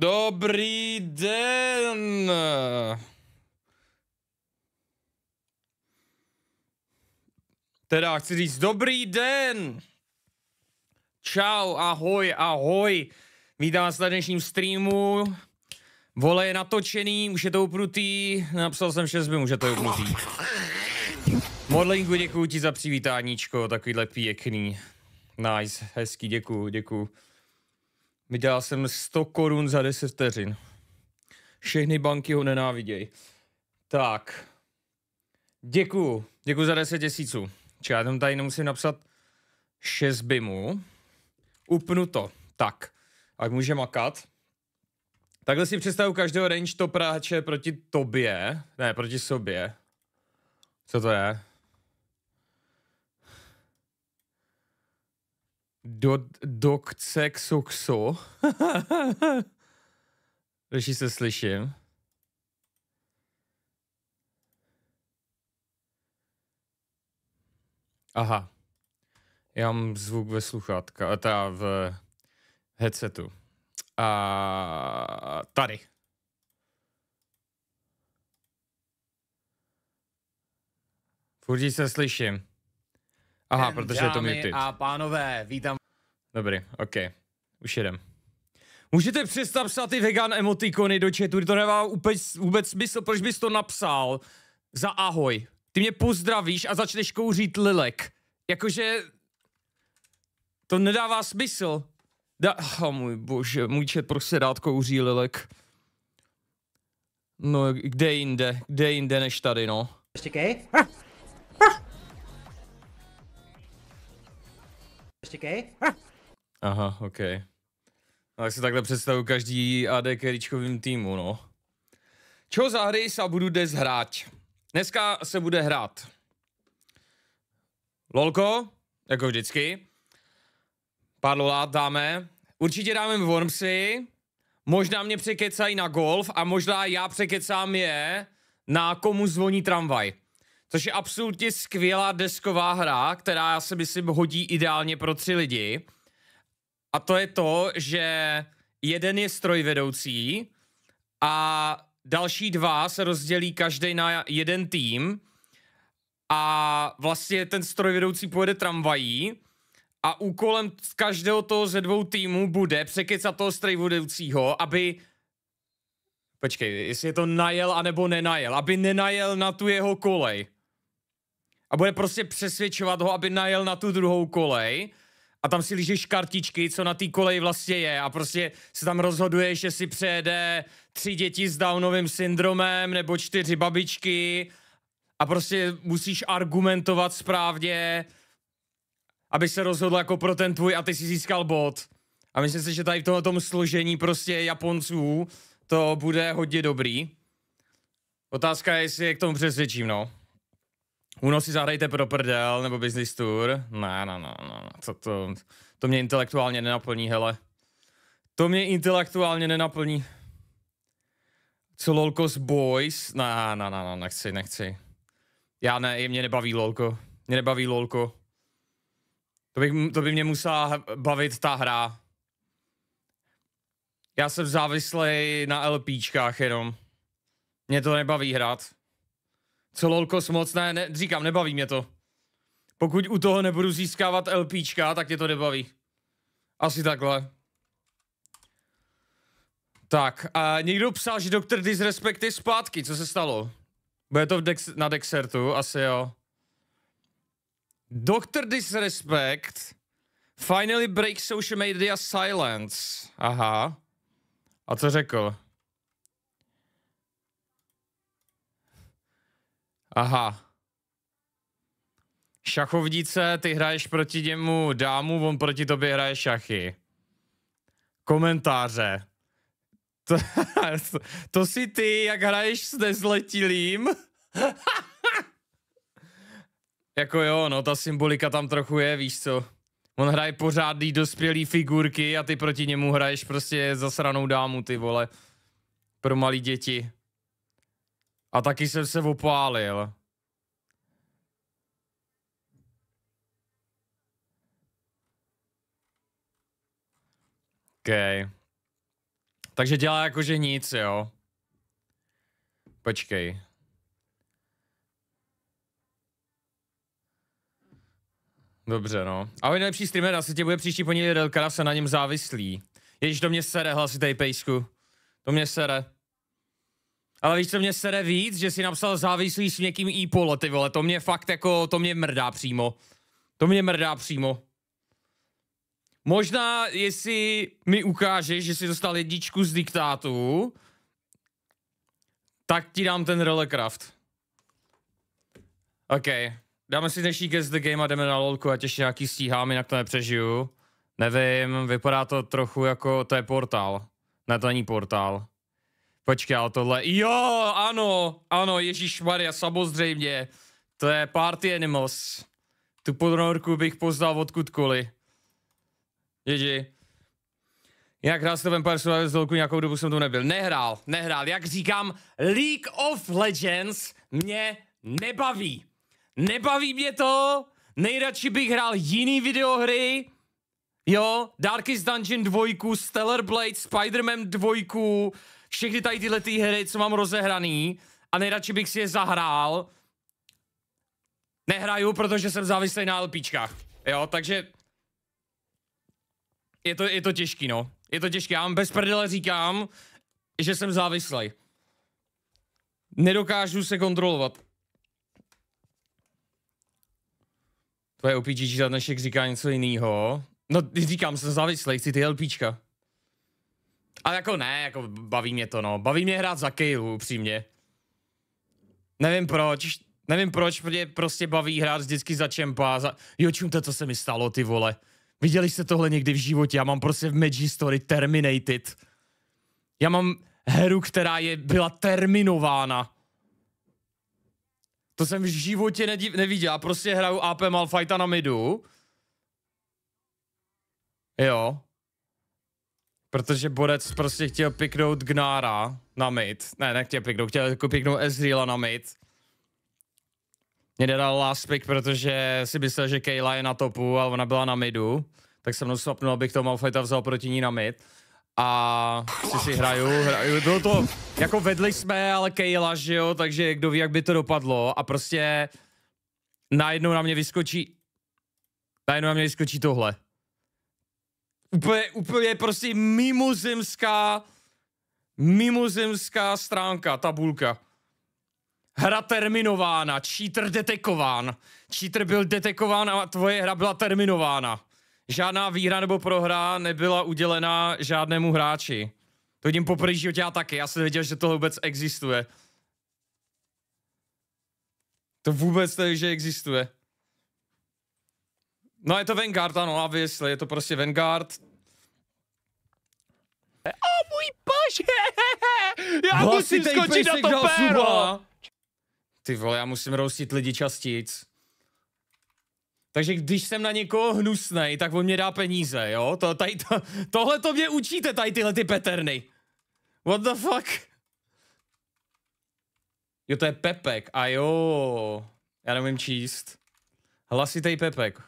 Dobrý den. Teda chci říct dobrý den. Čau, ahoj, ahoj. Vítám vás na dnešním streamu. Vole je natočený, už je to uprutý. Napsal jsem 6 už je to uprutý. Modlinku, děkuji ti za přivítáníčko, takovýhle pěkný. Nice, hezký, děkuji, děkuji. Vydělal jsem 100 korun za 10 vteřin. Všechny banky ho nenávidějí. Tak. Děkuju. Děkuju za 10 tisíců. Či já tam tady nemusím napsat 6 bimů. Upnu to. Tak. Ať může makat. Takhle si představu každého range topráče proti tobě. Ne, proti sobě. Co to je? Do, dokce ksokso. Když se slyším. Aha. Já mám zvuk ve sluchátka, teda v headsetu. A tady. Furt se slyším. Aha, protože je to ty. a pánové, vítám Dobrý, OK. Už jedem. Můžete přestat psát ty vegan emotikony do chatu, to nemá vůbec, vůbec smysl, proč bys to napsal za ahoj. Ty mě pozdravíš a začneš kouřit lilek. Jakože... To nedává smysl. Da... Oh, můj bože, můj chat prostě rád kouří lilek. No, kde jinde, kde jinde než tady, no. Ještě kej? Ještě kej? Aha, ok. No, tak si takhle představu každý AD carryčkovým týmu, no. Čo za hry se budu dnes hrát? Dneska se bude hrát Lolko, jako vždycky. Pár lolát dáme. Určitě dáme Wormsy. Možná mě překecají na golf a možná já překecám je na komu zvoní tramvaj. Což je absolutně skvělá desková hra, která já si myslím hodí ideálně pro tři lidi. A to je to, že jeden je strojvedoucí a další dva se rozdělí každý na jeden tým a vlastně ten strojvedoucí pojede tramvají a úkolem z každého toho ze dvou týmů bude překecat toho strojvedoucího, aby Počkej, jestli je to najel anebo nenajel, aby nenajel na tu jeho kolej. A bude prostě přesvědčovat ho, aby najel na tu druhou kolej a tam si lížeš kartičky, co na té koleji vlastně je a prostě se tam rozhoduje, že si přejede tři děti s Downovým syndromem nebo čtyři babičky a prostě musíš argumentovat správně, aby se rozhodl jako pro ten tvůj a ty si získal bod. A myslím si, že tady v tomto tom složení prostě Japonců to bude hodně dobrý. Otázka je, jestli je k tomu přesvědčím, no. Uno si zahrajte pro prdel, nebo business tour. Ne, no, no, no, co to, to mě intelektuálně nenaplní, hele. To mě intelektuálně nenaplní. Co lolko s boys? Ne, no, no, no, nechci, nechci. Já ne, mě nebaví lolko. Mě nebaví lolko. To, bych, to by mě musela bavit ta hra. Já jsem závislý na LPčkách jenom. Mě to nebaví hrát. Co lolkos moc, ne, ne, říkám, nebaví mě to. Pokud u toho nebudu získávat LPčka, tak tě to nebaví. Asi takhle. Tak, a někdo psal, že doktor Disrespect je zpátky, co se stalo? Bude to v dex na Dexertu, asi jo. Doktor Disrespect finally breaks social media silence. Aha. A co řekl? Aha. šachovdíce, ty hraješ proti němu dámu, on proti tobě hraje šachy. Komentáře. To, to, to si ty, jak hraješ s nezletilým. jako jo, no ta symbolika tam trochu je, víš co. On hraje pořádný dospělý figurky a ty proti němu hraješ prostě zasranou dámu, ty vole. Pro malý děti. A taky jsem se opálil. Okay. Takže dělá jakože nic, jo. Počkej. Dobře, no. Ahoj, nejlepší streamer asi tě bude příští pondělí Delkara se na něm závislý. Ježíš, do mě sere, hlasitej pejsku. Do mě sere. Ale víš, co mě sere víc, že si napsal závislý s někým i polo, ty vole, to mě fakt jako, to mě mrdá přímo. To mě mrdá přímo. Možná, jestli mi ukážeš, že si dostal jedničku z diktátu, tak ti dám ten Relecraft. OK. Dáme si dnešní guest the Game a jdeme na lolku, ať ještě nějaký stíhám, jinak to nepřežiju. Nevím, vypadá to trochu jako, to je portál. Ne, to není portál. Počkej, ale tohle, jo, ano, ano, Ježíš Maria, samozřejmě. To je Party Animals. Tu podnorku bych poznal odkudkoliv. Ježi. Jinak hrál jsem Vampire Survivors dolku, nějakou dobu jsem tu nebyl. Nehrál, nehrál. Jak říkám, League of Legends mě nebaví. Nebaví mě to, nejradši bych hrál jiný videohry, jo, Darkest Dungeon 2, Stellar Blade, Spider-Man 2, všechny tady tyhle ty hry, co mám rozehraný a nejradši bych si je zahrál, nehraju, protože jsem závislý na LPčkách. Jo, takže je to, je to těžký, no. Je to těžké. Já vám bez prdele říkám, že jsem závislý. Nedokážu se kontrolovat. Tvoje OPG za dnešek říká něco jiného. No, říkám, jsem závislý, chci ty LPčka. Ale jako ne, jako baví mě to, no. Baví mě hrát za Kejlu, upřímně. Nevím proč, nevím proč, protože prostě baví hrát vždycky za čempa. Za... Jo, čumte, co se mi stalo, ty vole. Viděli jste tohle někdy v životě? Já mám prostě v Magic Story Terminated. Já mám heru, která je, byla terminována. To jsem v životě nediv, neviděl. Já prostě hraju AP Malfighta na midu. Jo. Protože Borec prostě chtěl piknout Gnára na mid. Ne, nechtěl piknout, chtěl jako piknout Ezreala na mid. Mě nedal last pick, protože si myslel, že Kayla je na topu, ale ona byla na midu. Tak se mnou swapnul, abych toho Malfighta vzal proti ní na mid. A si si hraju, hraju, bylo to, jako vedli jsme, ale Kayla, že jo, takže kdo ví, jak by to dopadlo. A prostě najednou na mě vyskočí, najednou na mě vyskočí tohle. Úplně, úplně prostě mimozemská, mimozemská stránka, tabulka. Hra terminována, cheater detekován. Cheater byl detekován a tvoje hra byla terminována. Žádná výhra nebo prohra nebyla udělena žádnému hráči. To vidím poprvé životě já taky, já jsem věděl, že tohle vůbec existuje. To vůbec nevím, že existuje. No je to Vanguard, ano, obviously, je to prostě Vanguard. O oh, můj bože! Já Hlasitej musím skočit na to péro! Ty vole, já musím roustit lidi častic. Takže když jsem na někoho hnusnej, tak on mě dá peníze, jo? To, tady, to, tohle to mě učíte, tady tyhle ty peterny. What the fuck? Jo, to je Pepek, a jo. Já nevím číst. Hlasitej Pepek.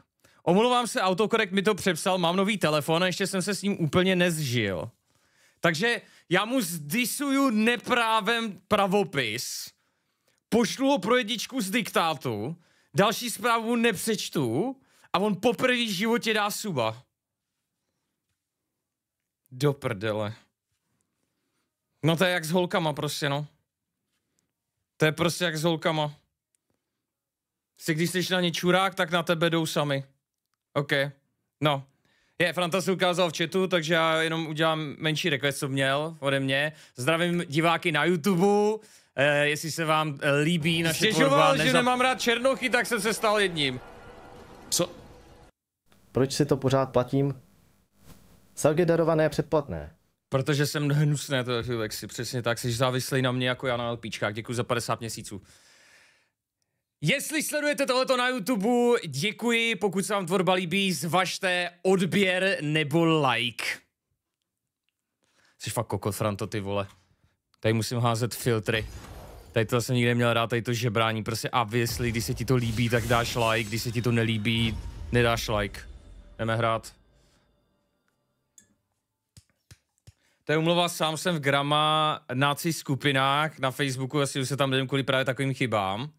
Omlouvám se, autokorekt mi to přepsal, mám nový telefon a ještě jsem se s ním úplně nezžil. Takže já mu zdisuju neprávem pravopis, pošlu ho pro jedničku z diktátu, další zprávu nepřečtu a on poprvé v životě dá suba. Do prdele. No to je jak s holkama prostě, no. To je prostě jak s holkama. Si když jsi na ně čurák, tak na tebe jdou sami. OK. No, je, Franta se ukázal v chatu, takže já jenom udělám menší request, co měl ode mě. Zdravím diváky na YouTube, eh, jestli se vám eh, líbí naše Stěžoval, tvorba. Nezap... že nemám rád černochy, tak jsem se stal jedním. Co? Proč si to pořád platím? Salgy darované předplatné. Protože jsem hnusné, to tak si přesně tak, jsi závislý na mě jako já na LPčkách. Děkuji za 50 měsíců. Jestli sledujete tohleto na YouTube, děkuji, pokud se vám tvorba líbí, zvažte odběr nebo like. Jsi fakt kokot, Franto, ty vole. Tady musím házet filtry. Tady to jsem nikdy neměl rád, tady to žebrání, prostě obviously, když se ti to líbí, tak dáš like, když se ti to nelíbí, nedáš like. Jdeme hrát. To je umluva, sám jsem v grama náci skupinách na Facebooku, asi už se tam lidem kvůli právě takovým chybám.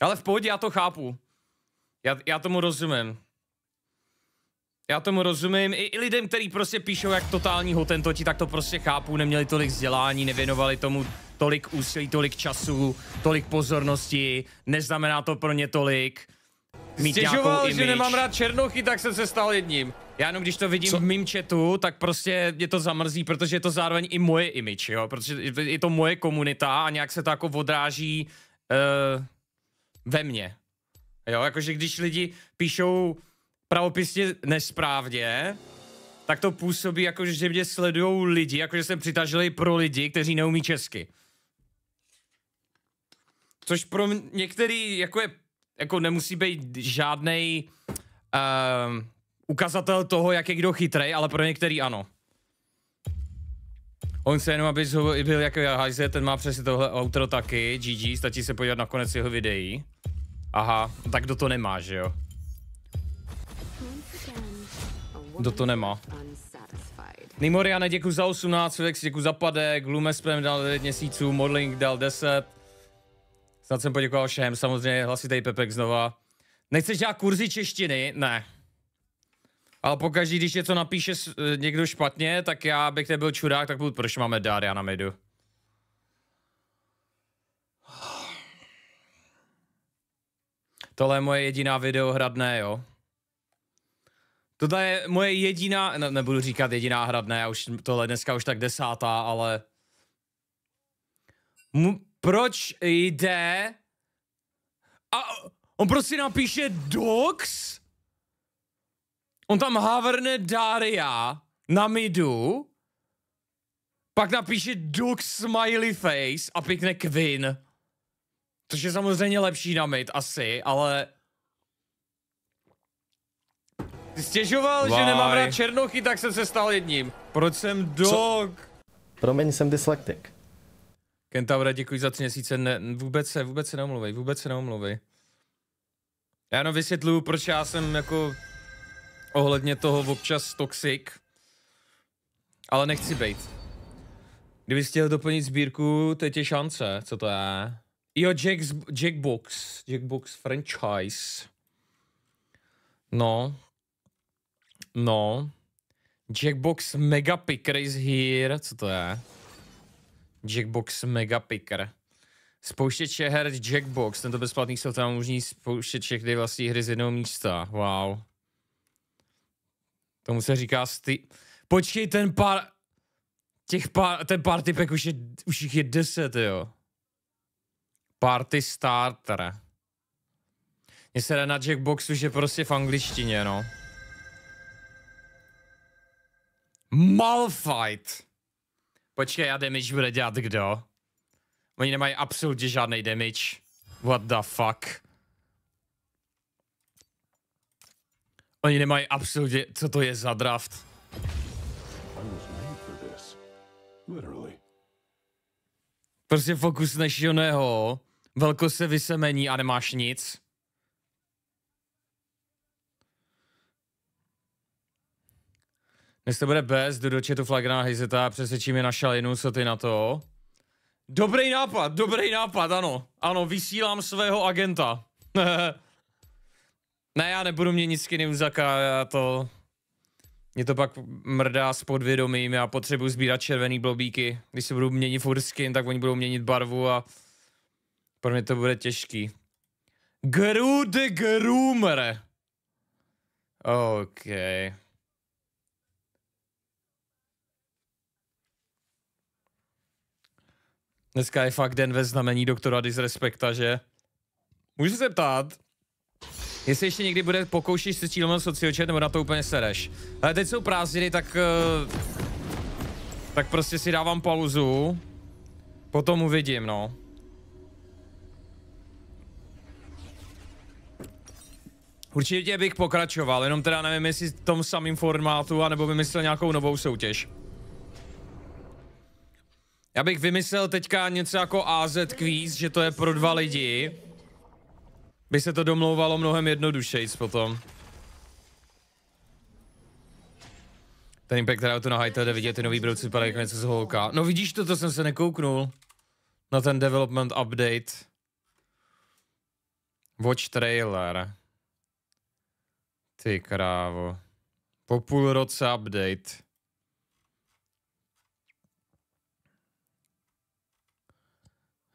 Ale v pohodě, já to chápu. Já, já tomu rozumím. Já tomu rozumím. I, i lidem, kteří prostě píšou jak totální hotentoti, tak to prostě chápu. Neměli tolik vzdělání, nevěnovali tomu tolik úsilí, tolik času, tolik pozornosti. Neznamená to pro ně tolik. Mít Stěžoval, že nemám rád černochy, tak jsem se stal jedním. Já jenom když to vidím Co? v mým chatu, tak prostě mě to zamrzí, protože je to zároveň i moje image, jo? Protože je to moje komunita a nějak se to jako odráží... Uh, ve mně. Jo, jakože když lidi píšou pravopisně nesprávně, tak to působí jako, že mě sledují lidi, jakože jsem přitažili pro lidi, kteří neumí česky. Což pro některý jako je, jako nemusí být žádný uh, ehm, ukazatel toho, jak je kdo chytrej, ale pro některý ano. On se jenom, aby byl jako Hajze, ten má přesně tohle outro taky, GG, stačí se podívat na konec jeho videí. Aha, no tak kdo to nemá, že jo? Kdo to nemá? Nimoriane, děkuji za 18, Felix, děkuji za padek, Lumesprem dal 9 měsíců, Modling dal 10. Snad jsem poděkoval všem, samozřejmě hlasitej Pepek znova. Nechceš dělat kurzy češtiny? Ne. Ale pokaždý, když něco napíše eh, někdo špatně, tak já bych nebyl čurák, tak budu, proč máme na Medu? Tohle je moje jediná videohradné, jo. Tohle je moje jediná, ne, nebudu říkat jediná hradné, já už tohle dneska už tak desátá, ale... M proč jde... A on prostě napíše DOX? On tam havrne Daria na midu, pak napíše Dux smiley face a pěkne Quinn. Což je samozřejmě lepší mid, asi, ale... Ty stěžoval, Why? že nemám rád černochy, tak jsem se stal jedním. Proč jsem dog? Co? Promiň, jsem dyslektik. Kentaura, děkuji za tři měsíce. Ne, vůbec se, vůbec se neomluvej, vůbec se neomluvej. Já jenom vysvětluju, proč já jsem jako ohledně toho občas toxic, ale nechci být. Kdyby chtěl doplnit sbírku, teď je šance, co to je? Jo, Jack's, Jackbox, Jackbox franchise. No. No. Jackbox Mega Picker is here. Co to je? Jackbox Mega Picker. Spouštěče her Jackbox. Tento bezplatný software umožní spouštět všechny vlastní hry z jednoho místa. Wow. Tomu se říká sty... Počkej, ten pár... Těch pár... Ten pár typek už je... Už jich je deset, jo. Party starter. Mně se na Jackboxu, že prostě v angličtině, no. Malfight. Počkej, a damage bude dělat kdo? Oni nemají absolutně žádný damage. What the fuck? Oni nemají absolutně, co to je za draft? Prostě fokus nešileného Velko se vysemení a nemáš nic. Dnes to bude bez, jdu do flagra na hejzeta, mi na šalinu, co ty na to? Dobrý nápad, dobrý nápad, ano. Ano, vysílám svého agenta. ne, já nebudu měnit skiny Uzaka, já to... Mě to pak mrdá s podvědomím, já potřebuji sbírat červený blobíky. Když se budu měnit furt skin, tak oni budou měnit barvu a... Pro mě to bude těžký. Grude Grumre. OK. Dneska je fakt den ve znamení doktora Disrespekta, že? Můžu se ptát, jestli ještě někdy bude pokoušíš se cílem sociočet, nebo na to úplně sereš. Ale teď jsou prázdniny, tak... Eh, tak prostě si dávám pauzu. Potom uvidím, no. Určitě bych pokračoval, jenom teda nevím, jestli v tom samém formátu, anebo vymyslel nějakou novou soutěž. Já bych vymyslel teďka něco jako AZ quiz, že to je pro dva lidi. By se to domlouvalo mnohem jednodušejc potom. Ten impact teda to na high jde vidět, ty nový brouci vypadají jako něco z holka. No vidíš to, to jsem se nekouknul. Na ten development update. Watch trailer. Ty krávo. Po půl roce update.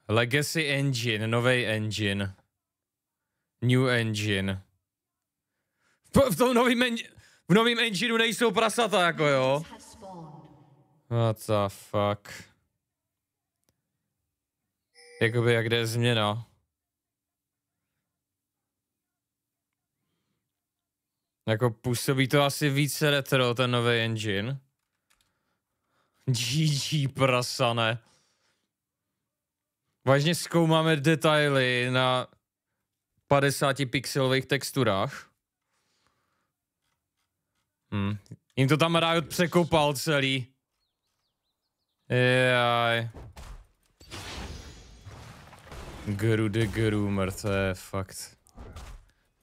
Legacy engine, nový engine. New engine. V, v tom novým engine, v novým engineu nejsou prasata, jako jo. What the fuck. Jakoby, jak jde změna? Jako působí to asi více retro, ten nový engine. GG prasane. Vážně zkoumáme detaily na 50 pixelových texturách. Hm. Jim to tam Riot překopal celý. Jaj. Grudy Grumer, to je fakt.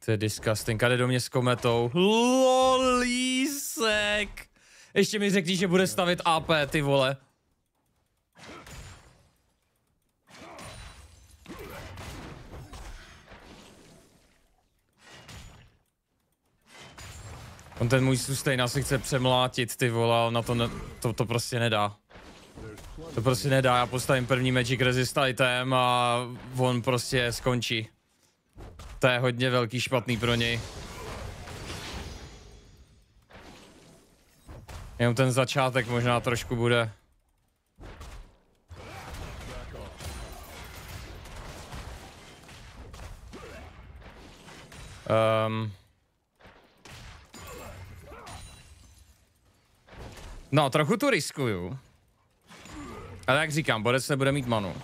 To je disgusting, Kade do mě s kometou. Lolísek! Ještě mi řekni, že bude stavit AP, ty vole. On ten můj sustain asi chce přemlátit, ty vole, ale na to, ne, to, to prostě nedá. To prostě nedá, já postavím první Magic Resist item a on prostě skončí. To je hodně velký špatný pro něj. Jenom ten začátek možná trošku bude. Um. No, trochu tu riskuju. Ale jak říkám, Borec nebude mít manu.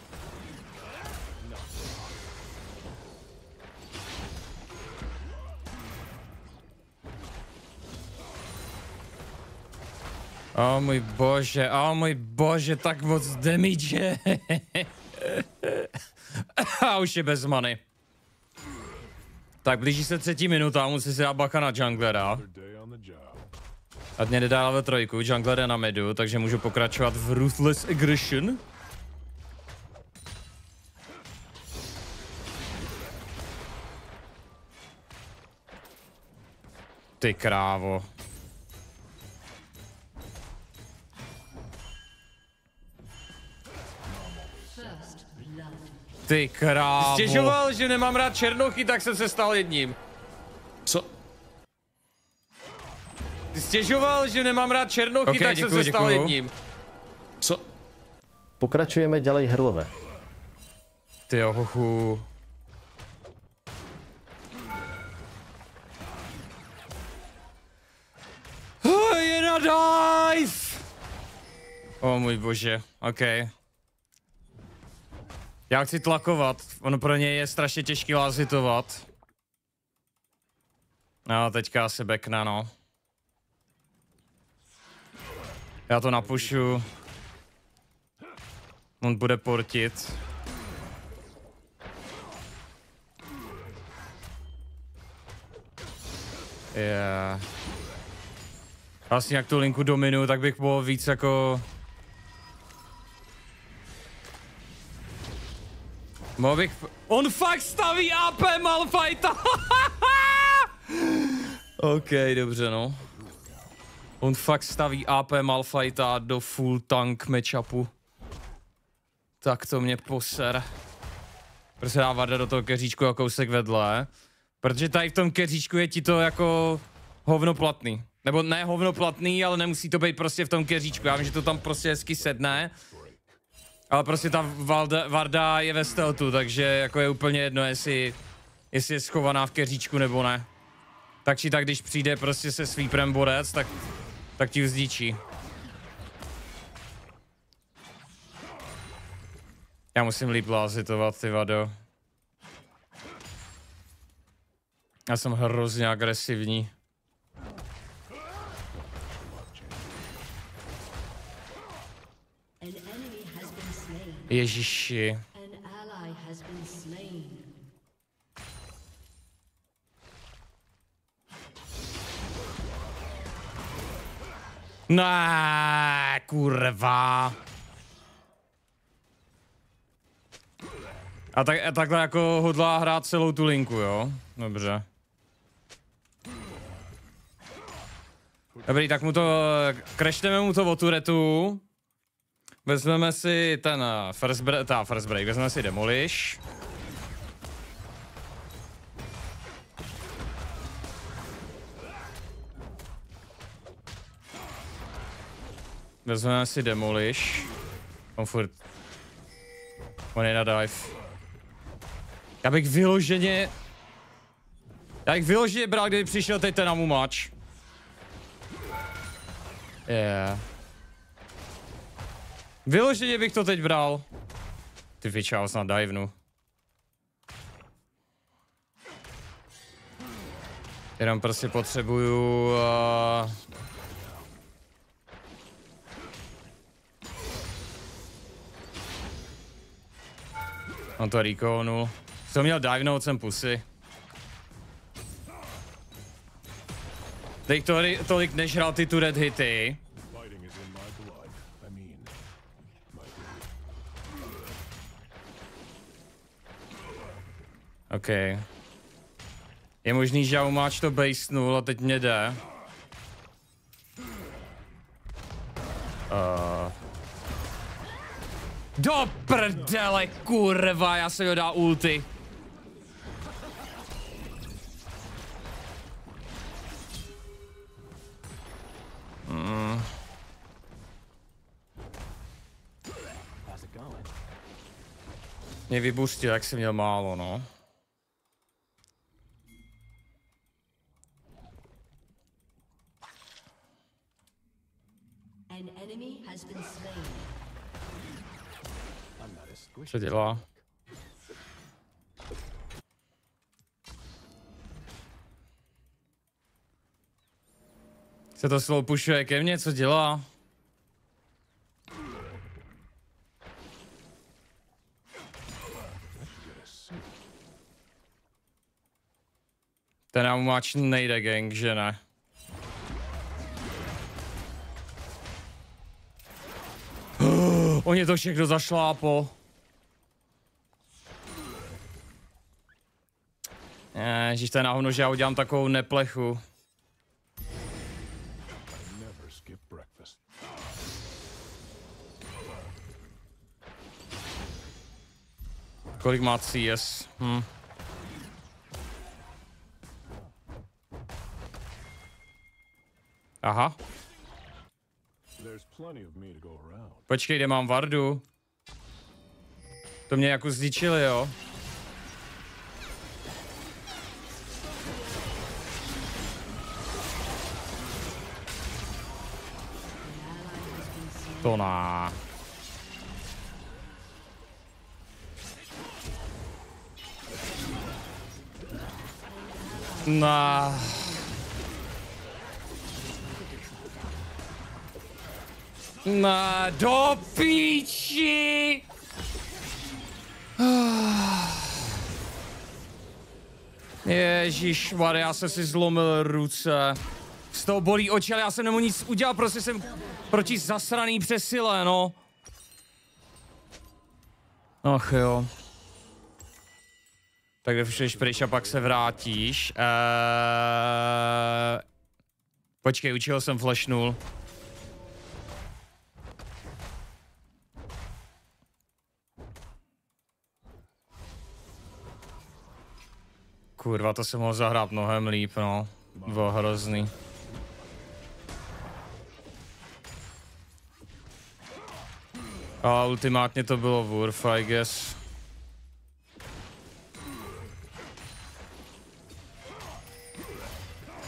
O můj bože, o můj bože, tak moc damage. A už je bez many. Tak blíží se třetí minuta, musí si dát baka na junglera. A mě nedá ve trojku, jungler je na medu, takže můžu pokračovat v Ruthless Aggression. Ty krávo. Ty krávo. Stěžoval, že nemám rád černochy, tak jsem se stal jedním. Co? Stěžoval, že nemám rád černochy, okay, tak děkuji, jsem se děkuji. stal jedním. Co? Pokračujeme dělej hrlové. Ty jo, hochu. Je na dice! O oh, můj bože, okej. Okay. Já chci tlakovat, ono pro něj je strašně těžký No A teďka asi bekna, no. Já to napušu. On bude portit. Yeah. Vlastně jak tu linku dominu, tak bych mohl víc jako Mohl bych... On fakt staví AP Malfajta! OK, dobře no. On fakt staví AP Malfajta do full tank matchupu. Tak to mě poser. Prostě dá Varda do toho keříčku jako kousek vedle. Protože tady v tom keříčku je ti to jako hovnoplatný. Nebo ne hovnoplatný, ale nemusí to být prostě v tom keříčku. Já vím, že to tam prostě hezky sedne. Ale prostě ta Valda, Varda je ve steltu, takže jako je úplně jedno, jestli, jestli je schovaná v keříčku nebo ne. Tak či tak, když přijde prostě se sweeprem borec, tak, tak ti vzdíčí. Já musím líp lázitovat, ty vado. Já jsem hrozně agresivní. Ježíši. No, kurva. A, tak, a takhle jako hodlá hrát celou tu linku, jo? Dobře. Dobrý, tak mu to... Eh, Krešneme mu to o retu. Vezmeme si ten eh, first, bra ta first break, vezmeme si demolish. Vezmeme si demolish. On furt... On je na dive. Já bych vyloženě... Já bych vyloženě bral, kdyby přišel teď ten Amumač. Yeah. Vyloženě bych to teď bral. Ty fiče, snad divenu. Jenom prostě potřebuju... Uh... On to reconu. Jsem měl divenout sem pusy. Teď to, tolik nežral ty tu red hity. OK. Je možný, že umáč to basenul a teď mě jde. Uh. Do prdele, kurva, já se ho dá ulti. Mm. Mě vybustil, jak jsem měl málo, no. Co dělá? Se to slovo pušuje ke mně, co dělá? Ten nám máč nejde gang, že ne? On je to všechno zašlápo. Ježíš, to je náhodno, že já udělám takovou neplechu. Kolik má CS? Hm. Aha. Počkej, kde mám Vardu? To mě jako zničili, jo? Na do píči! Ježíš, já jsem si zlomil ruce toho bolí oči, ale já jsem nemu nic udělal, prostě jsem proti zasraný přesile, no. Ach jo. Tak vyšleš pryč a pak se vrátíš. Eee... Eh, počkej, učil jsem flashnul. Kurva, to jsem mohl zahrát mnohem líp, no. Bylo hrozný. A ultimátně to bylo Wurf, I guess.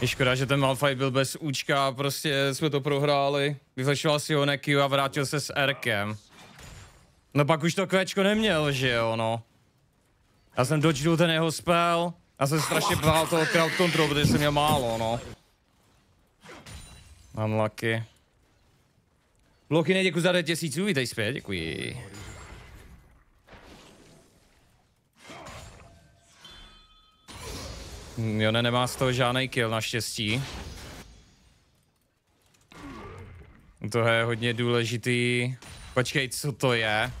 Je škoda, že ten Malphite byl bez účka a prostě jsme to prohráli. Vyflešoval si ho Q a vrátil se s Erkem. No pak už to kvečko neměl, že jo, no. Já jsem dodžil ten jeho spell. Já jsem strašně bál toho crowd control, protože jsem měl málo, no. Unlucky ne, děkuji za 9 tisíců, vítej zpět, děkuji. Hm, ne nemá z toho žádný kill, naštěstí. To je hodně důležitý. Počkej, co to je?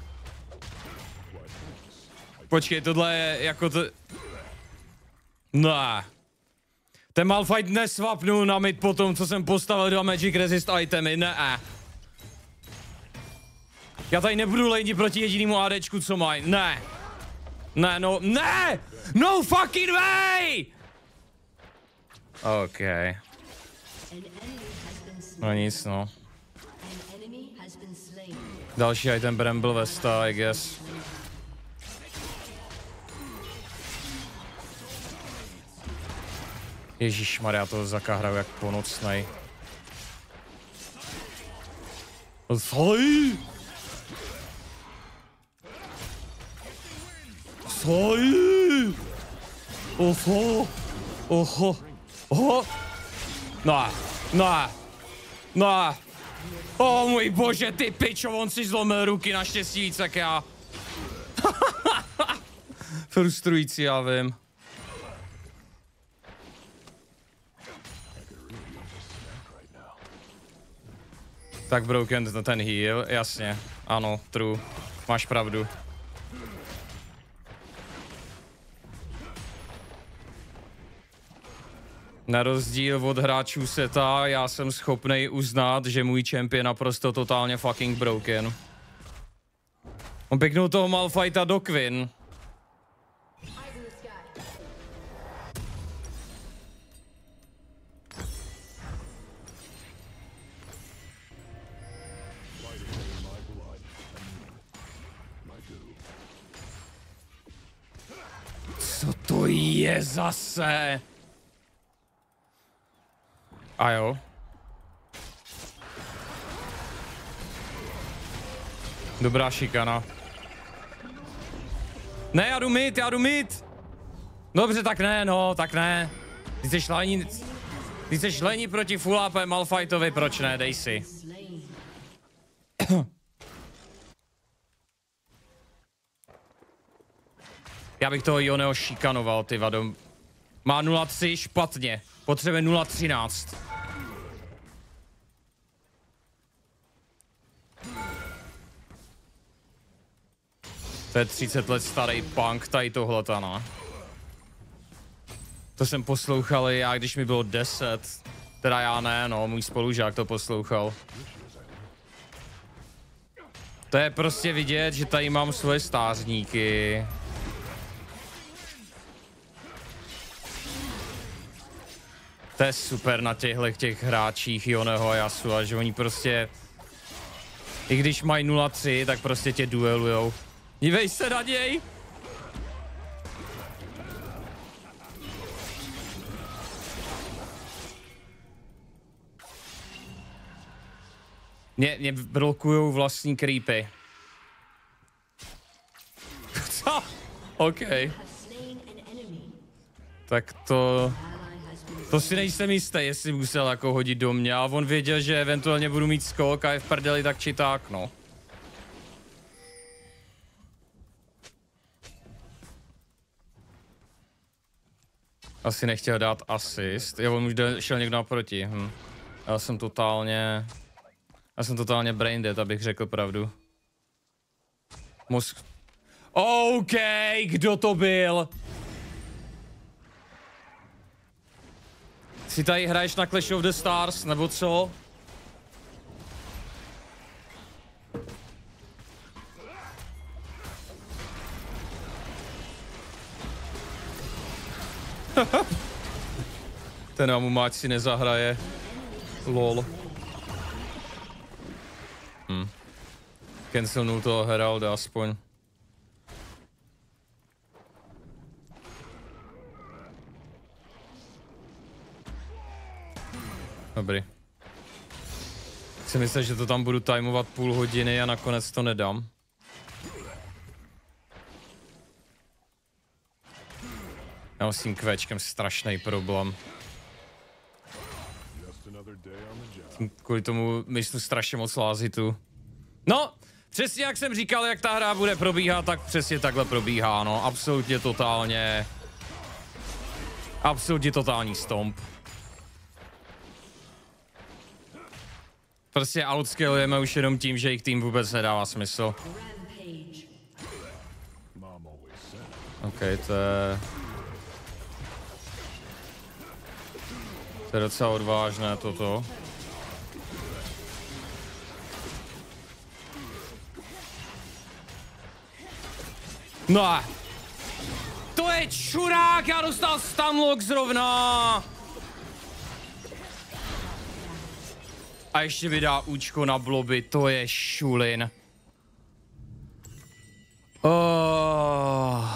Počkej, tohle je jako to... No. Ten Malfight nesvapnu na mid po tom, co jsem postavil dva Magic Resist itemy, ne. Já tady nebudu lidi proti jedinému ADčku, co mají. Ne. Ne, no, ne! No fucking way! OK. No nic, no. Další item Bramble Vesta, I guess. Ježíš Maria, to Zaka hraju jak ponocnej. Zalej! Oj! Oho! Oho! Oho! No, no, no. O oh, můj bože, ty pičo, on si zlomil ruky naštěstí víc jak já. Frustrující, já vím. Tak Broken ten heal, jasně, ano, true, máš pravdu. Na rozdíl od hráčů seta, já jsem schopný uznat, že můj champ je naprosto totálně fucking broken. On piknul toho Malfighta do Quinn. Co to je zase? A jo. Dobrá šikana. Ne, já jdu mít, já jdu mít. Dobře, tak ne, no, tak ne. Ty jsi šlení, ty jsi šlení proti full AP Malfightovi, proč ne, dej si. Já bych toho Joneho šikanoval, ty vadom. Má 0,3 špatně. Potřebuje 0,13. To je 30 let starý punk, tady tohle no. To jsem poslouchal i já, když mi bylo 10. Teda já ne, no, můj spolužák to poslouchal. To je prostě vidět, že tady mám svoje stářníky. To je super na těchhle těch hráčích Joneho a Jasu, a že oni prostě, i když mají 0-3, tak prostě tě duelujou. Dívej se na něj! Mě, mě blokujou vlastní creepy. Co? OK. Tak to... To si nejsem jistý, jestli musel jako hodit do mě, a on věděl, že eventuálně budu mít skok a je v prdeli tak či tak, no. Asi nechtěl dát asist, jo, on už šel někdo naproti, hm. Já jsem totálně... Já jsem totálně brain dead, abych řekl pravdu. Mozk... OK, kdo to byl? Ty tady hraješ na Clash of the Stars, nebo co? Ten Amumáč si nezahraje. Lol. Hm. Cancelnul toho Heralda aspoň. si myslím, že to tam budu timovat půl hodiny a nakonec to nedám. Já s tím kvečkem strašný problém. Kvůli tomu myslím strašně moc lázitu. No, přesně jak jsem říkal, jak ta hra bude probíhat, tak přesně takhle probíhá, no. Absolutně totálně... Absolutně totální stomp. Prostě outskillujeme už jenom tím, že jejich tým vůbec nedává smysl. OK, to je... To je docela odvážné toto. No a... To je čurák, já dostal stunlock zrovna! A ještě vydá účko na bloby, to je šulin. Oh.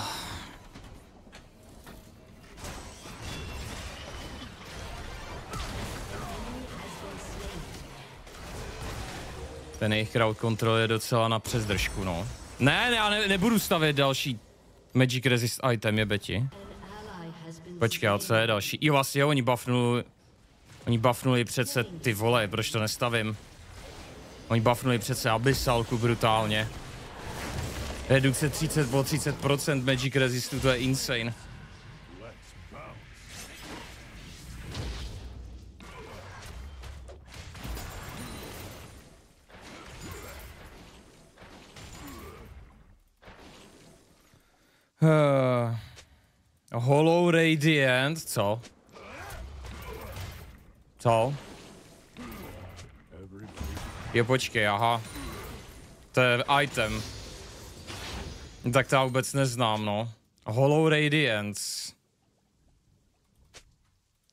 Ten jejich crowd control je docela na přezdržku, no. Ne, ne, já ne, nebudu stavět další Magic Resist item, je beti. Počkej, a co je další? Jo, vlastně, oni buffnul Oni buffnuli přece ty vole, proč to nestavím? Oni buffnuli přece abysalku brutálně. Redukce 30 o 30% Magic Resistu, to je insane. Uh, Hollow Radiant, co? Co? Jo, počkej, aha. To je item. Tak to já vůbec neznám, no. Hollow Radiance.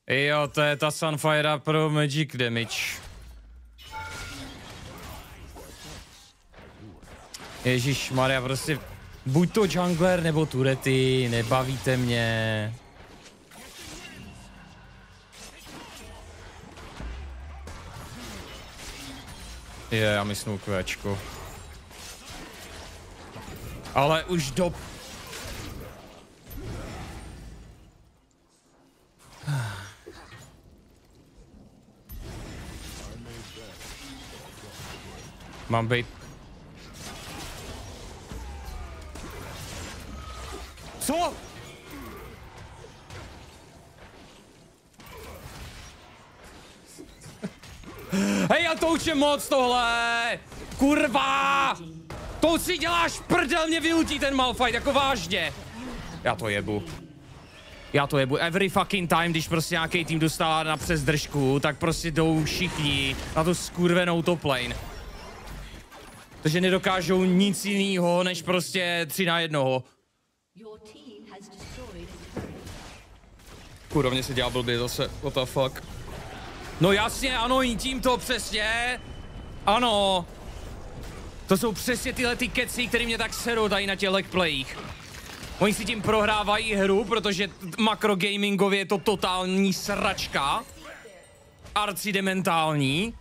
Jo, to je ta Sunfire pro Magic Damage. Ježíš Maria, prostě buď to jungler nebo turety, nebavíte mě. Je, já myslím kvěčku. Ale už do... Mám být... Co? Hej, a to už je moc tohle! Kurva! To si děláš prdel, mě vyutí ten Malfight, jako vážně. Já to jebu. Já to jebu. Every fucking time, když prostě nějaký tým dostává na přes držku, tak prostě jdou všichni na tu skurvenou top lane. Takže nedokážou nic jiného, než prostě tři na jednoho. Kurovně se dělá blbě zase, what the fuck. No jasně, ano, tímto přesně. Ano. To jsou přesně tyhle ty keci, které mě tak serou tady na těch legplayích. Oni si tím prohrávají hru, protože gamingově je to totální sračka. Arcidementální.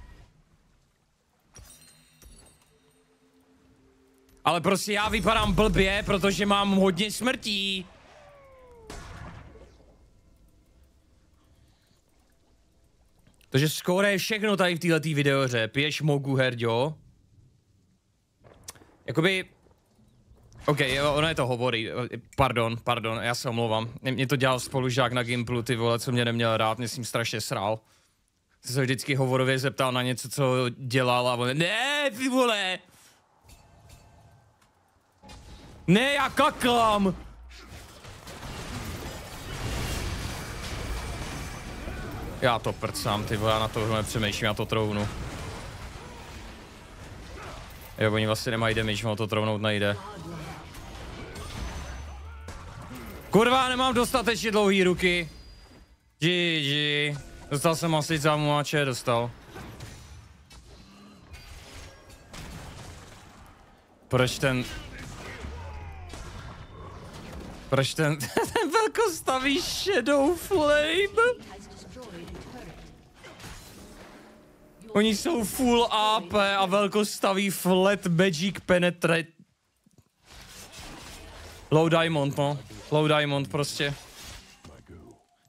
Ale prostě já vypadám blbě, protože mám hodně smrtí. Takže skóre je všechno tady v této videoře. Piješ mogu, herďo. Jakoby... OK, jo, ono je to hovorí. Pardon, pardon, já se omlouvám. Mě to dělal spolužák na Gimplu, ty vole, co mě neměl rád, mě s ním strašně srál. Jsem se vždycky hovorově zeptal na něco, co dělal a on, ne, ty vole! Ne, já kaklám! Já to prcám, ty já na to, tohle přemýšlím, já to trounu. Jo, oni vlastně nemají damage, ono to trounout nejde. Kurva, nemám dostatečně dlouhý ruky. GG. Dostal jsem asi za muáče, dostal. Proč ten... Proč ten... ten velkostavý Shadow Flame? Oni jsou full AP a velkostaví staví flat magic penetrate. Low diamond, no. Low diamond prostě.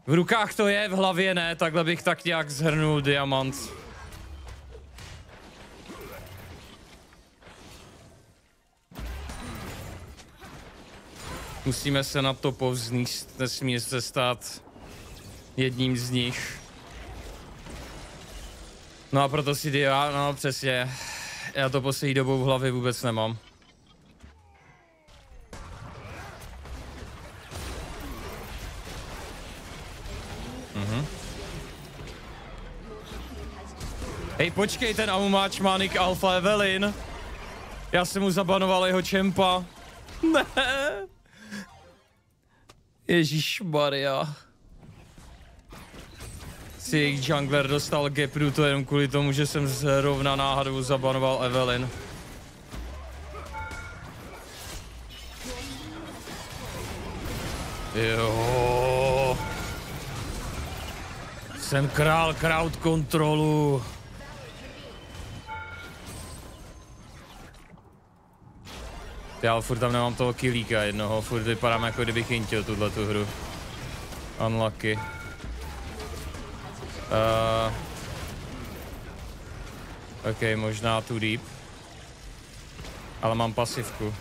V rukách to je, v hlavě ne, takhle bych tak nějak zhrnul diamant. Musíme se na to povzníst, nesmí se stát jedním z nich. No a proto si dělá, no přesně. Já to poslední dobou v hlavě vůbec nemám. Mhm. Hej, počkej, ten Amumáč má nick Alpha Evelyn. Já jsem mu zabanoval jeho čempa. Ne. Ježíš Maria si jejich jungler dostal gapru, to jenom kvůli tomu, že jsem zrovna náhodou zabanoval Evelyn. Jo. Jsem král crowd kontrolu. Já furt tam nemám toho kilíka jednoho, furt vypadám jako kdybych intil tuhle tu hru. Unlucky. Uh, ok, možná tu deep. Ale mám pasivku.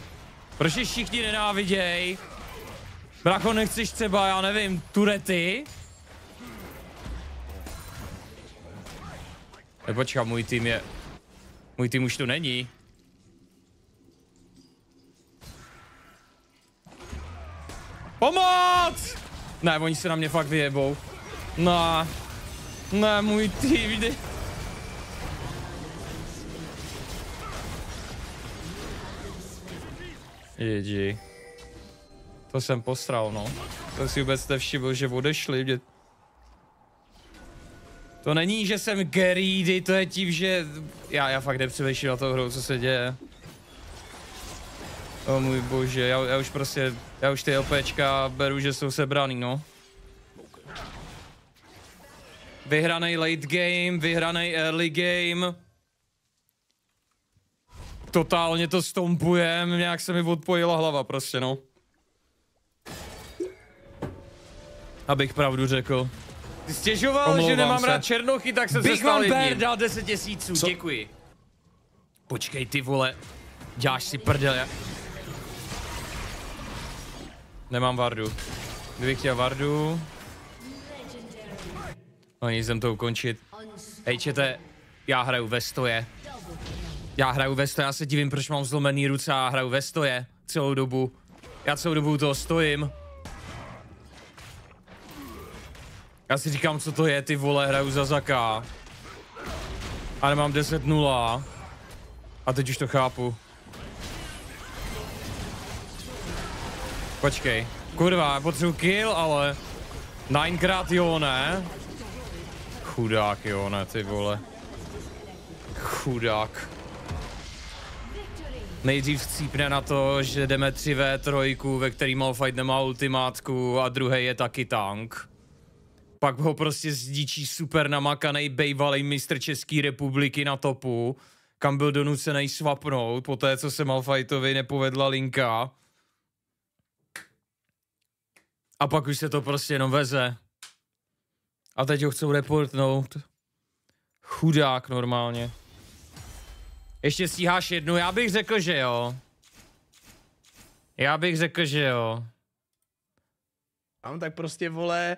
Proč je všichni nenáviděj? Bracho, nechceš třeba, já nevím, turety? E, můj tým je... Můj tým už tu není. Pomoc! Ne, oni se na mě fakt vyjebou. No můj muy timide. Jedi. To jsem posral, no. To si vůbec nevšiml, že odešli mě. To není, že jsem greedy, to je tím, že... Já, já fakt nepřemýšlím na to hru, co se děje. O můj bože, já, já už prostě, já už ty LPčka beru, že jsou sebraný, no. Vyhraný late game, vyhraný early game. Totálně to stompujem, nějak se mi odpojila hlava prostě, no. Abych pravdu řekl. Ty stěžoval, Omlouvám že nemám se. rád černochy, tak jsem Big se stal Bear dal 10 tisíců, Co? děkuji. Počkej ty vole, děláš si prdel, já... Nemám vardu. Kdybych chtěl vardu, Oni no, jsem to ukončit. Hej, čete, já hraju ve stoje. Já hraju ve stoje, já se divím, proč mám zlomený ruce a hraju ve stoje celou dobu. Já celou dobu to stojím. Já si říkám, co to je, ty vole, hraju za Zaka. A nemám 10-0. A teď už to chápu. Počkej. Kurva, potřebuji kill, ale... Ninekrát jo, ne? Chudák, jo, ne, ty vole. Chudák. Nejdřív cípne na to, že jdeme 3v3, ve který Malfight nemá ultimátku a druhý je taky tank. Pak ho prostě zdičí super namakanej bejvalej mistr České republiky na topu, kam byl donucený svapnout po té, co se Malfightovi nepovedla linka. A pak už se to prostě jenom veze. A teď ho chcou reportnout. Chudák normálně. Ještě stíháš jednu, já bych řekl, že jo. Já bych řekl, že jo. Tam tak prostě vole,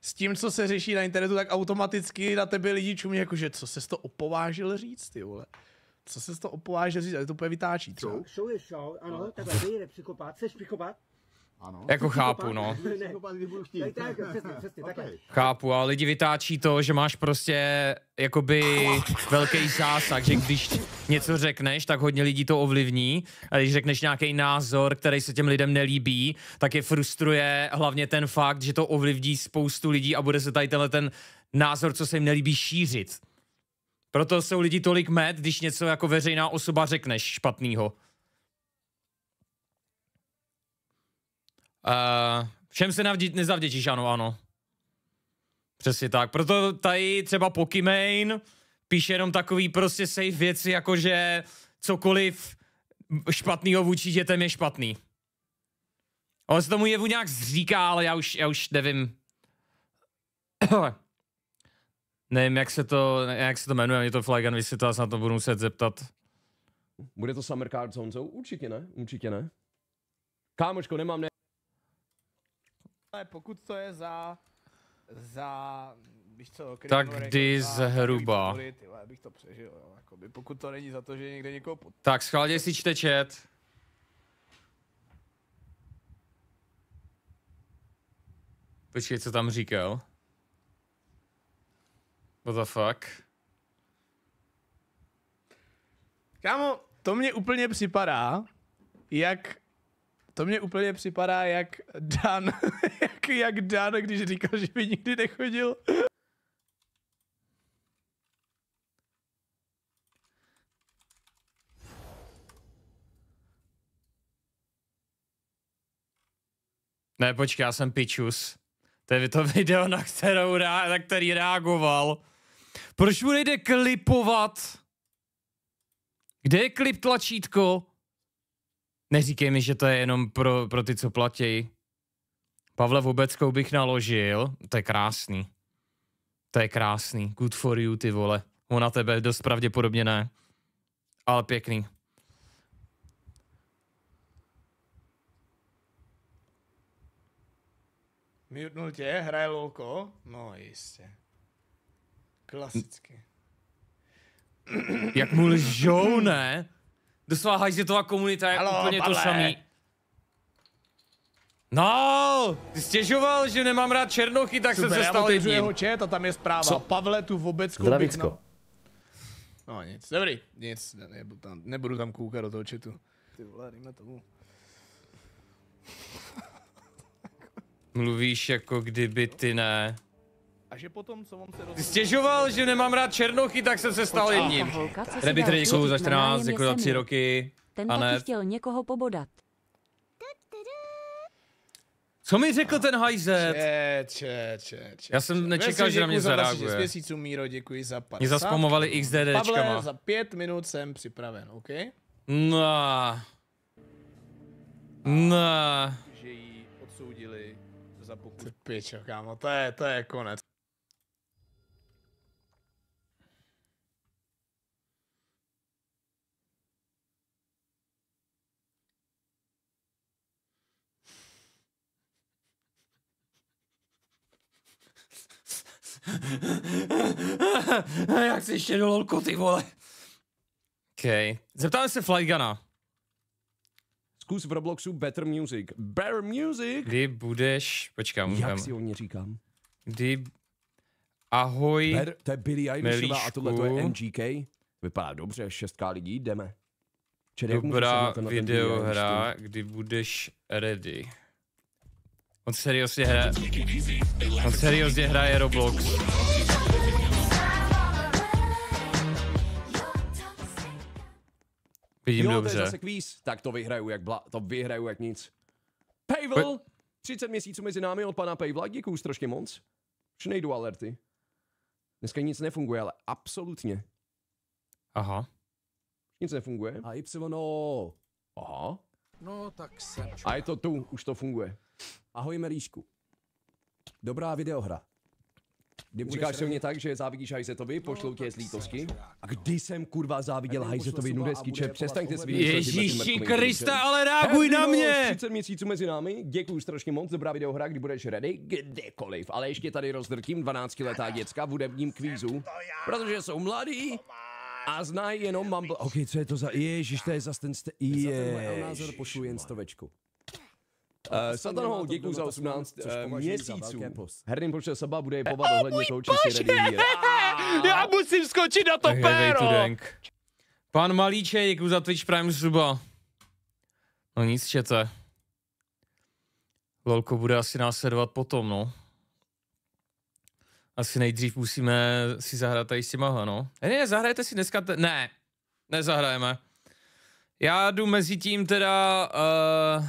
s tím, co se řeší na internetu, tak automaticky na tebe lidi čumí, jakože co se to opovážil říct, ty vole. Co se to opovážil říct, ale to úplně vytáčí třeba. Co? Jsou je show, ano, takhle, ty jde psychopat, jsi psychopat? Ano. Jako, jako chápu, no. Jako chápu, a lidi vytáčí to, že máš prostě jakoby velký zásah, že když něco řekneš, tak hodně lidí to ovlivní. A když řekneš nějaký názor, který se těm lidem nelíbí, tak je frustruje hlavně ten fakt, že to ovlivní spoustu lidí a bude se tady tenhle ten názor, co se jim nelíbí, šířit. Proto jsou lidi tolik med, když něco jako veřejná osoba řekneš špatného. Uh, všem se navdě- nezavděčíš, ano, ano. Přesně tak. Proto tady třeba Pokimane píše jenom takový prostě safe věci, jako že cokoliv špatného vůči dětem je špatný. On se tomu jevu nějak zříká, ale já už, já už nevím. nevím, jak se to, jak se to jmenuje, mě to Flagan vysvětlá, se na to budu muset zeptat. Bude to Summer Card Zone, určitě ne, určitě ne. Kámoško, nemám ne pokud to je za... Za... Víš co, tak kdy zhruba. Já bych to přežil, jo, jakoby, pokud to není za to, že někde někoho pod... Tak schválně si čte chat. Počkej, co tam říkal? What the fuck? Kámo, to mě úplně připadá, jak to mě úplně připadá jak Dan, jak, jak Dan, když říkal, že by nikdy nechodil. Ne, počkej, já jsem pičus. To je to video, na, kterou, na který reagoval. Proč mu nejde klipovat? Kde je klip tlačítko? Neříkej mi, že to je jenom pro, pro ty, co platí. Pavle Vobeckou bych naložil. To je krásný. To je krásný. Good for you, ty vole. Ona tebe dost pravděpodobně ne. Ale pěkný. Mutnul tě, hraje louko? No jistě. Klasicky. Jak mu lžou, ne? Doslova hajzletová komunita je Halo, úplně Pavle. to samý. No, ty stěžoval, že nemám rád Černochy, tak Super, jsem se stal jedním. jeho čet a tam je zpráva. Co? Pavle tu vůbec koubit, no. no nic, dobrý, nic, ne, nebudu tam, nebudu tam koukat do toho chatu. Ty vole, dejme tomu. Mluvíš jako kdyby ty ne že potom, co on se rozhodl... Stěžoval, že nemám rád černochy, tak jsem se stal jedním. Rebitry, děkuju za 14, děkuju jako za 3 roky. Ten taky chtěl někoho pobodat. Co mi řekl ten hajzet? Če, če, če, če, Já jsem nečekal, že na mě zareaguje. Za měsíců, Míro, děkuji za pár. Mě zaspomovali XDDčkama. Pavle, za pět minut jsem připraven, OK? No. No. Že ji odsoudili za pokud. Pičo, kámo, to je, to je konec. Jak si ještě do ty vole. OK. Zeptáme se Flygana. Zkus v Robloxu Better Music. Better Music? Kdy budeš... Počkám, Jak si o ní říkám? Kdy... Ahoj, Ber, To je Billy Eilishova a tohle to je MGK. Vypadá dobře, šestka lidí, jdeme. Čer, Dobrá videohra, kdy budeš ready. On seriózně hraje... On seriózně hraje Roblox. Vidím jo, dobře. to je zase kvíz. Tak to vyhraju jak bla... To vyhraju jak nic. Pavel! 30 měsíců mezi námi od pana Pavla. Děkuju strašně moc. Už nejdu alerty. Dneska nic nefunguje, ale absolutně. Aha. Nic nefunguje. A Y. Aha. No tak se. A je to tu, už to funguje. Ahoj Meríšku. Dobrá videohra. Kdy říkáš se mě tak, že závidíš Hajzetovi, no, pošlou tě z lítosti. A kdy jsem kurva záviděl Hajzetovi nudeski, že přestaňte s vidět. Ježíši Krista, ale reaguj na mě! 30 měsíců mezi námi, děkuji strašně moc, dobrá videohra, kdy budeš ready, kdekoliv. Ale ještě tady rozdrtím 12 letá děcka v hudebním kvízu, protože jsou mladí a znají jenom mám. Ok, co je to za... Ježíš, to je zase ten... Ste... Ježíš. názor pošlu jen stovečku. Uh, Satanhou, děkuji za 18 uh, eh, měsíců. Herným počtem seba bude jepovat ohledně toho, či si Já musím skočit na to péro! Pan Malíček, děkuji za Twitch Prime suba. No nic, čete. Lolko bude asi následovat potom, no. Asi nejdřív musíme si zahrát tady s těma, no. Eh, ne, ne, zahrajete si dneska, ne, nezahrajeme. Já jdu mezi tím teda, uh,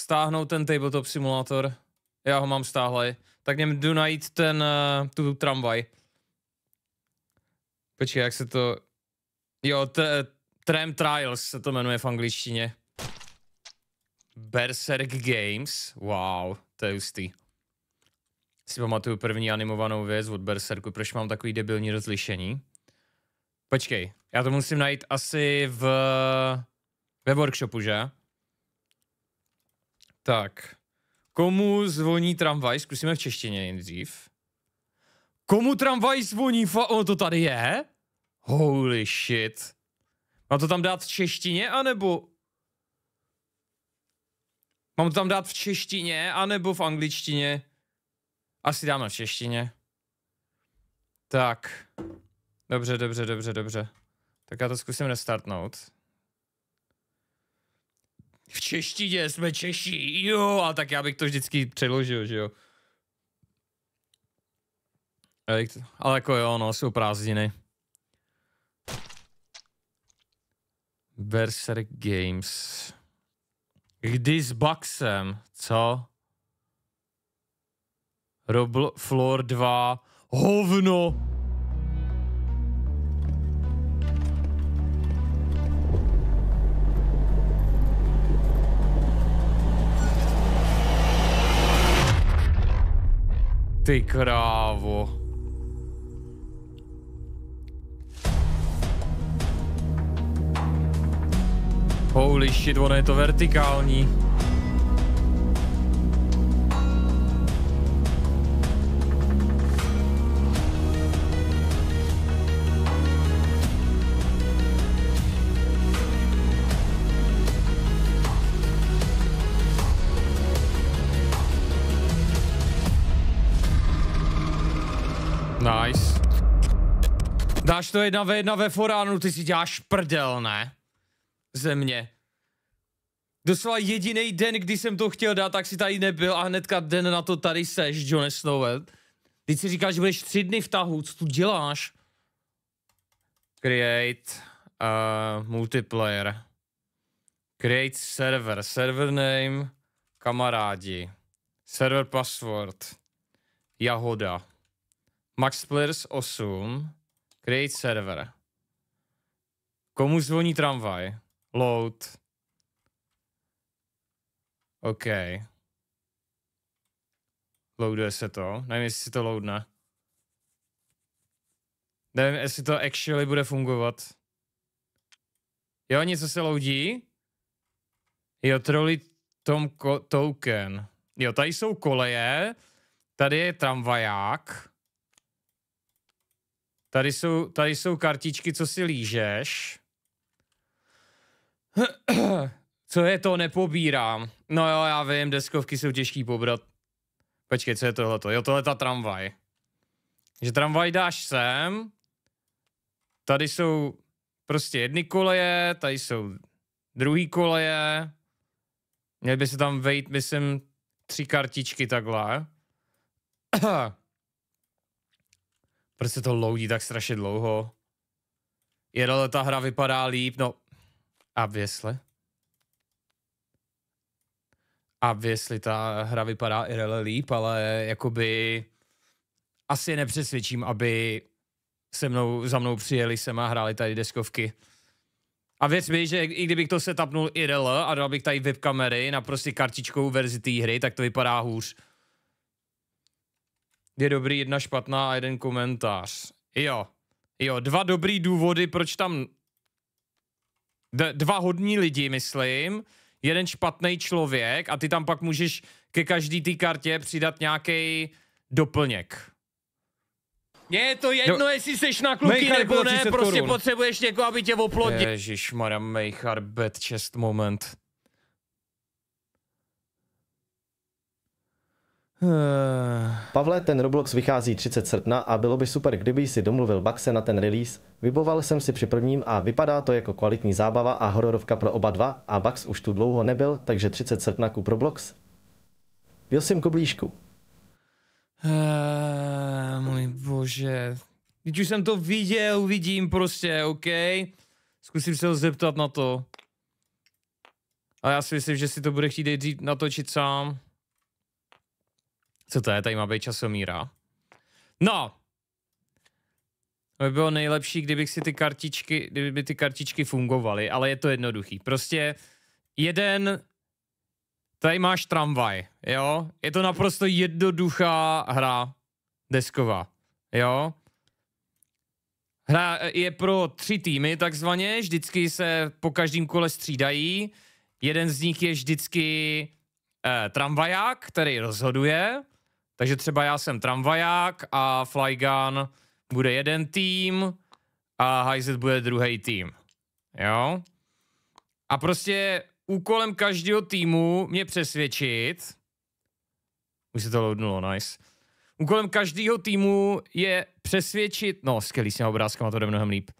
stáhnout ten tabletop simulátor. Já ho mám stáhle. Tak něm jdu najít ten, uh, tu tramvaj. Počkej, jak se to... Jo, t- Tram Trials se to jmenuje v angličtině. Berserk Games. Wow, to je hustý. Si pamatuju první animovanou věc od Berserku, proč mám takový debilní rozlišení. Počkej, já to musím najít asi v... ve workshopu, že? Tak. Komu zvoní tramvaj? Zkusíme v češtině nejdřív. Komu tramvaj zvoní fa... ono to tady je? Holy shit. Mám to tam dát v češtině, anebo... Mám to tam dát v češtině, anebo v angličtině? Asi dáme v češtině. Tak. Dobře, dobře, dobře, dobře. Tak já to zkusím restartnout v češtině jsme Češi, jo, a tak já bych to vždycky přeložil, že jo. Ale jako jo, no, jsou prázdniny. Berserk Games. Kdy s Baxem, co? Roblo Floor 2. Hovno! Ty krávo. Holy shit, ono je to vertikální. Dáš to jedna ve jedna ve foránu, ty si děláš prdel, ne? Země. Doslova jediný den, kdy jsem to chtěl dát, tak si tady nebyl a hnedka den na to tady seš, John Snow. Ty si říkáš, že budeš tři dny v tahu, co tu děláš? Create uh, multiplayer. Create server. Server name, kamarádi. Server password. Jahoda. Max Players 8. Create server. Komu zvoní tramvaj? Load. OK. Loaduje se to. Nevím, jestli si to loadne. Nevím, jestli to actually bude fungovat. Jo, něco se loadí. Jo, trolley tom token. Jo, tady jsou koleje. Tady je tramvaják. Tady jsou, tady jsou kartičky, co si lížeš. Co je to, nepobírám. No jo, já vím, deskovky jsou těžký pobrat. Počkej, co je tohleto? Jo, tohle je ta tramvaj. Že tramvaj dáš sem. Tady jsou prostě jedny koleje, tady jsou druhý koleje. Měl by se tam vejít, myslím, tři kartičky takhle. Proč se to loudí tak strašně dlouho? Jedele ta hra vypadá líp, no... A Obviously ta hra vypadá irele líp, ale jakoby... Asi nepřesvědčím, aby se mnou, za mnou přijeli sem a hráli tady deskovky. A věc mi, že i kdybych to setupnul IRL a dal bych tady webkamery na prostě kartičkou verzi té hry, tak to vypadá hůř je dobrý, jedna špatná a jeden komentář. Jo, jo, dva dobrý důvody, proč tam... D dva hodní lidi, myslím, jeden špatný člověk a ty tam pak můžeš ke každý té kartě přidat nějaký doplněk. Mně je to jedno, no, jestli jsi na kluky nebo ne, prostě korun. potřebuješ někoho, aby tě oplodil. Ježišmarja, Mejchar, bad chest moment. Eh. Pavle, ten Roblox vychází 30 srpna a bylo by super, kdyby si domluvil Baxe na ten release. Vyboval jsem si při prvním a vypadá to jako kvalitní zábava a hororovka pro oba dva a Bax už tu dlouho nebyl, takže 30 srpna kup Roblox. Byl jsem koblížku. Uh, eh, můj bože. Když už jsem to viděl, vidím prostě, OK? Zkusím se ho zeptat na to. A já si myslím, že si to bude chtít dít natočit sám. Co to je? Tady má být časomíra. No! To by bylo nejlepší, kdybych si ty kartičky, kdyby ty kartičky fungovaly, ale je to jednoduchý. Prostě jeden... Tady máš tramvaj, jo? Je to naprosto jednoduchá hra desková, jo? Hra eh, je pro tři týmy takzvaně, vždycky se po každém kole střídají. Jeden z nich je vždycky eh, tramvaják, který rozhoduje. Takže třeba já jsem tramvaják a Flygun bude jeden tým a Heizet bude druhý tým. Jo? A prostě úkolem každého týmu mě přesvědčit, už se to loadnulo, nice. Úkolem každého týmu je přesvědčit, no skvělý s těma obrázkama, to jde mnohem líp.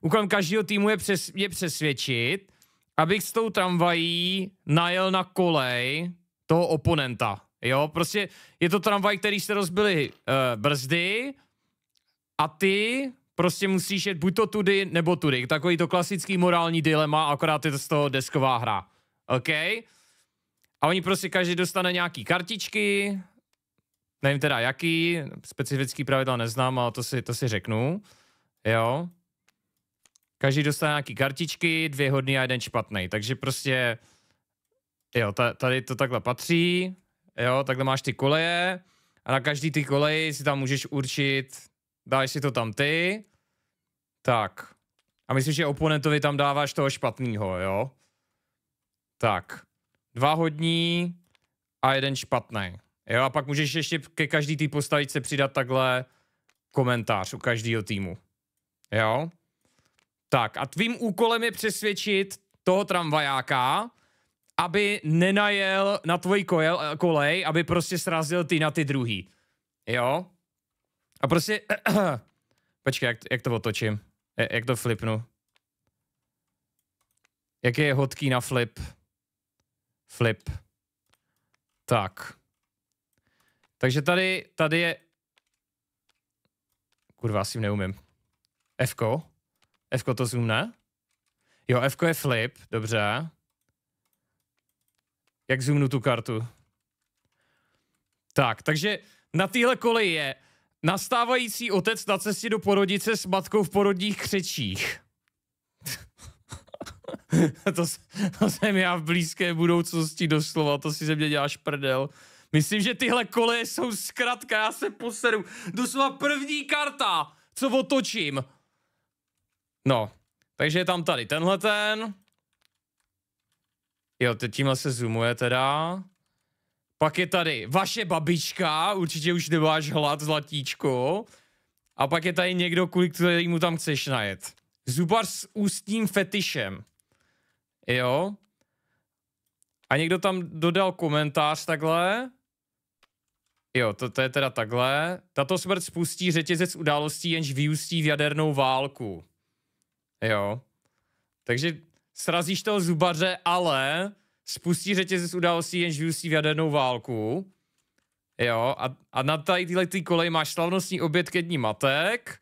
Úkolem každého týmu je, přes, je přesvědčit, abych s tou tramvají najel na kolej toho oponenta. Jo, prostě je to tramvaj, který se rozbily uh, eh, brzdy a ty prostě musíš jet buď to tudy, nebo tudy. Takový to klasický morální dilema, akorát je to z toho desková hra. OK? A oni prostě každý dostane nějaký kartičky, nevím teda jaký, specifický pravidla neznám, ale to si, to si řeknu. Jo? Každý dostane nějaký kartičky, dvě hodný a jeden špatný. Takže prostě, jo, tady to takhle patří jo, takhle máš ty koleje a na každý ty koleji si tam můžeš určit, dáš si to tam ty, tak. A myslím, že oponentovi tam dáváš toho špatného, jo? Tak. Dva hodní a jeden špatný. Jo, a pak můžeš ještě ke každý té postavičce přidat takhle komentář u každého týmu. Jo? Tak a tvým úkolem je přesvědčit toho tramvajáka, aby nenajel na tvoji kojel, kolej, aby prostě srazil ty na ty druhý. Jo? A prostě... Počkej, jak, jak to otočím? E, jak to flipnu? Jak je hodký na flip? Flip. Tak. Takže tady, tady je... Kurva, si neumím. Fko? Fko to zoomne? Jo, Fko je flip, dobře. Jak zoomnu tu kartu? Tak, takže na téhle kole je nastávající otec na cestě do porodice s matkou v porodních křečích. to, to jsem já v blízké budoucnosti doslova, to si ze mě děláš prdel. Myslím, že tyhle koleje jsou zkrátka, já se poseru. Doslova první karta, co otočím. No, takže je tam tady tenhle ten. Jo, teď tímhle se zoomuje teda. Pak je tady vaše babička, určitě už nemáš hlad, zlatíčko. A pak je tady někdo, kvůli kterému tam chceš najet. Zubar s ústním fetišem. Jo. A někdo tam dodal komentář takhle. Jo, to, to je teda takhle. Tato smrt spustí řetězec událostí, jenž vyústí v jadernou válku. Jo. Takže srazíš toho zubaře, ale spustí řetězec událostí, jenž vyústí v jadernou válku. Jo, a, a na tady tyhle tý kolej máš slavnostní oběd ke dní matek,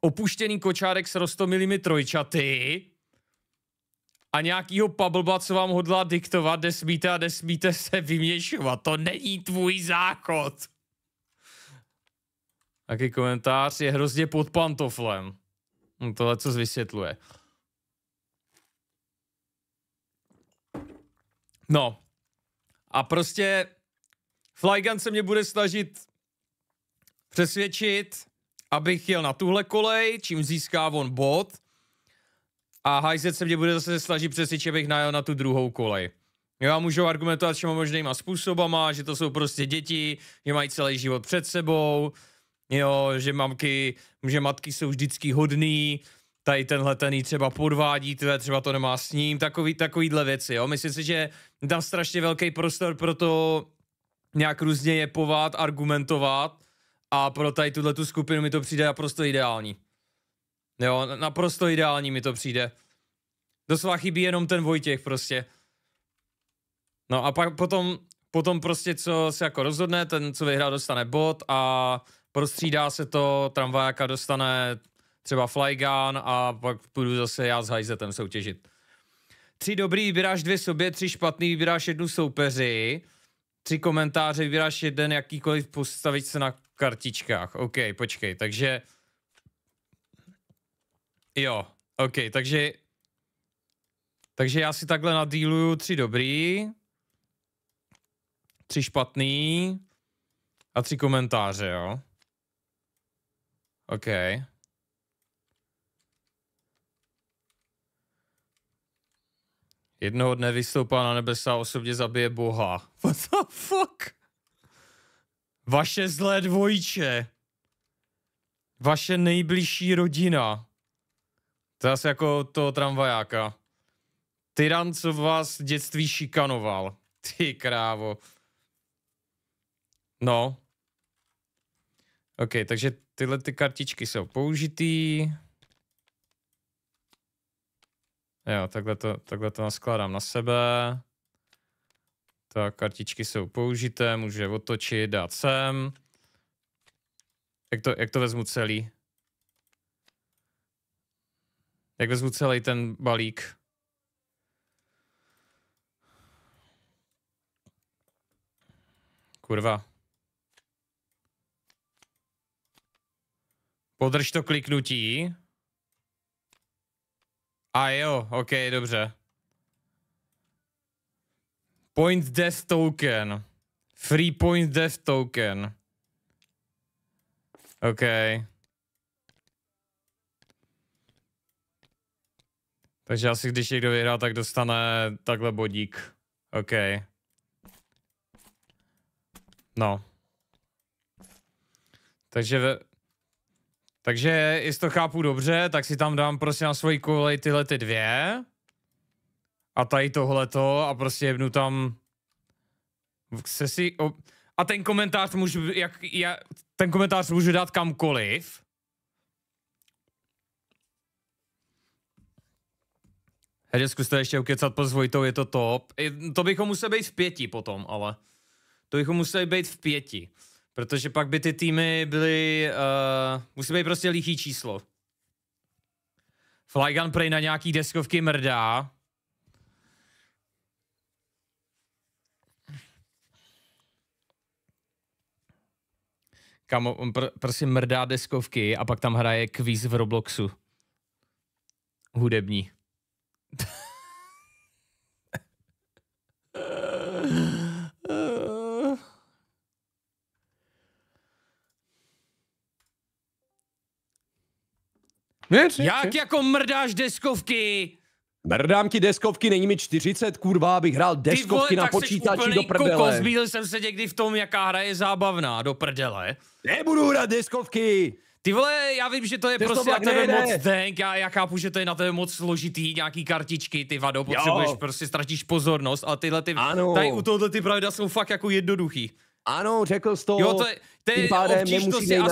opuštěný kočárek s rostomilými trojčaty a nějakýho pablba, co vám hodlá diktovat, kde smíte a kde se vyměšovat. To není tvůj záchod. Taký komentář je hrozně pod pantoflem. No tohle co vysvětluje. No. A prostě Flygun se mě bude snažit přesvědčit, abych jel na tuhle kolej, čím získá on bod. A Hajzet se mě bude zase snažit přesvědčit, abych najel na tu druhou kolej. Já můžu argumentovat všema možnýma způsobama, že to jsou prostě děti, že mají celý život před sebou, jo, že mamky, že matky jsou vždycky hodný, tady tenhle ten třeba podvádí, tyhle třeba to nemá s ním, takový, takovýhle věci, jo. Myslím si, že dá strašně velký prostor pro to nějak různě je povat, argumentovat a pro tady tuhle tu skupinu mi to přijde naprosto ideální. Jo, naprosto ideální mi to přijde. Doslova chybí jenom ten Vojtěch prostě. No a pak potom, potom prostě co se jako rozhodne, ten co vyhrá dostane bod a prostřídá se to, tramvajáka dostane třeba Flygun a pak půjdu zase já s Heizetem soutěžit. Tři dobrý vybíráš dvě sobě, tři špatný vybíráš jednu soupeři, tři komentáře vybíráš jeden jakýkoliv postavit se na kartičkách. OK, počkej, takže... Jo, OK, takže... Takže já si takhle nadíluju tři dobrý, tři špatný a tři komentáře, jo? OK. Jednoho dne vystoupá na nebesa a osobně zabije boha. What the fuck? Vaše zlé dvojče. Vaše nejbližší rodina. To je asi jako toho tramvajáka. Tyran, co vás v dětství šikanoval. Ty krávo. No. OK, takže tyhle ty kartičky jsou použitý. Jo, takhle to, takhle to naskládám na sebe. Tak, kartičky jsou použité, můžu je otočit, dát sem. Jak to, jak to vezmu celý? Jak vezmu celý ten balík? Kurva. Podrž to kliknutí. A jo, ok, dobře. Point Death Token. Free Point Death Token. OK. Takže asi když někdo vyhrá, tak dostane takhle bodík. OK. No. Takže ve... Takže, jestli to chápu dobře, tak si tam dám prostě na svoji kolej tyhle ty dvě. A tady tohleto a prostě jednu tam... Se si... O... A ten komentář můžu, jak, já, ten komentář můžu dát kamkoliv. Hele, zkuste ještě ukecat pod Vojtou, je to top. To bychom museli být v pěti potom, ale. To bychom museli být v pěti. Protože pak by ty týmy byly, uh, musí být prostě lichý číslo. Flygun prej na nějaký deskovky mrdá. Kamo, on pr- prostě mrdá deskovky a pak tam hraje kvíz v Robloxu. Hudební. Nic, Jak nic. jako mrdáš deskovky? Mrdám ti deskovky, není mi 40, kurva, abych hrál deskovky vole, na počítači do prdele. Kokos, zbíl jsem se někdy v tom, jaká hra je zábavná, do prdele. Nebudu hrát deskovky! Ty vole, já vím, že to je Tež prostě to na tebe ne, moc denk, já, já chápu, že to je na tebe moc složitý, nějaký kartičky, ty vado, potřebuješ jo. prostě, ztratíš pozornost a tyhle ty, ano. tady u tohoto ty pravda jsou fakt jako jednoduchý. Ano, řekl jsi to, jo, to je, to je tím pádem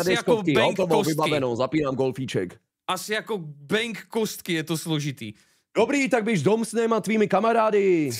asi jako bank jo, to bylo vybaveno, zapínám golfíček asi jako bank kostky je to složitý. Dobrý, tak běž dom s tvými kamarády.